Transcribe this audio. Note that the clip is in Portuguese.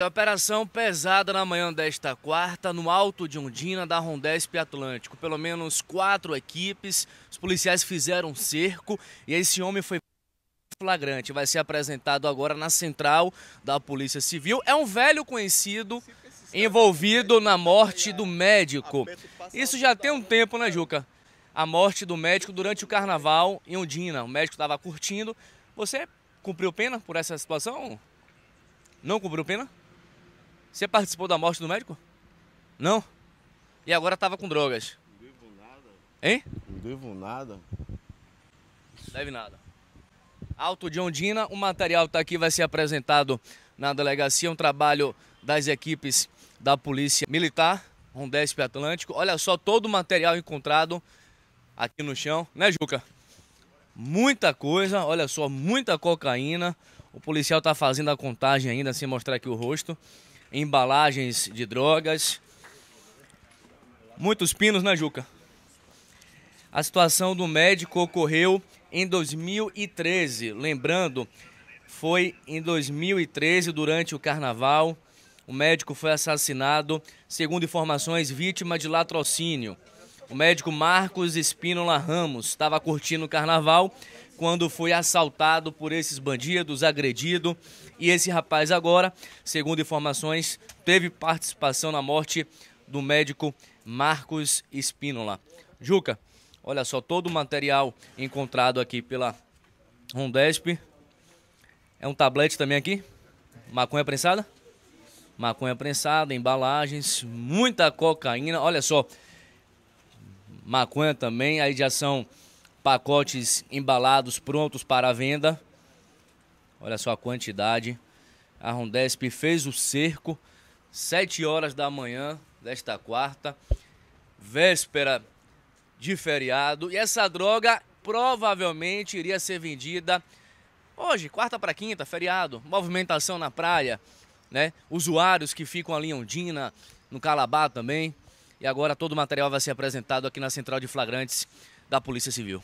Operação pesada na manhã desta quarta, no Alto de Ondina, da Rondesp Atlântico. Pelo menos quatro equipes, os policiais fizeram cerco e esse homem foi flagrante. Vai ser apresentado agora na central da Polícia Civil. É um velho conhecido envolvido na morte do médico. Isso já tem um tempo, né, Juca? A morte do médico durante o carnaval em Ondina. O médico estava curtindo. Você cumpriu pena por essa situação? Não cumpriu pena? Você participou da morte do médico? Não? E agora estava com drogas? Não devo nada. Hein? Não devo nada. Deve nada. Alto de Ondina, o material está aqui, vai ser apresentado na delegacia, um trabalho das equipes da Polícia Militar, Rondesp Atlântico. Olha só todo o material encontrado aqui no chão, né, Juca? Muita coisa, olha só, muita cocaína. O policial está fazendo a contagem ainda, sem mostrar aqui o rosto embalagens de drogas. Muitos pinos, né, Juca? A situação do médico ocorreu em 2013. Lembrando, foi em 2013, durante o carnaval. O médico foi assassinado, segundo informações, vítima de latrocínio. O médico Marcos Espínola Ramos estava curtindo o carnaval quando foi assaltado por esses bandidos, agredido. E esse rapaz agora, segundo informações, teve participação na morte do médico Marcos Espínola. Juca, olha só, todo o material encontrado aqui pela Rondesp. É um tablete também aqui? Maconha prensada? Maconha prensada, embalagens, muita cocaína. Olha só, maconha também, aí já são pacotes embalados prontos para venda. Olha só a quantidade. A Rondesp fez o cerco, 7 horas da manhã desta quarta, véspera de feriado. E essa droga provavelmente iria ser vendida hoje, quarta para quinta, feriado, movimentação na praia, né? Usuários que ficam ali em Ondina, no Calabá também. E agora todo o material vai ser apresentado aqui na Central de Flagrantes da Polícia Civil.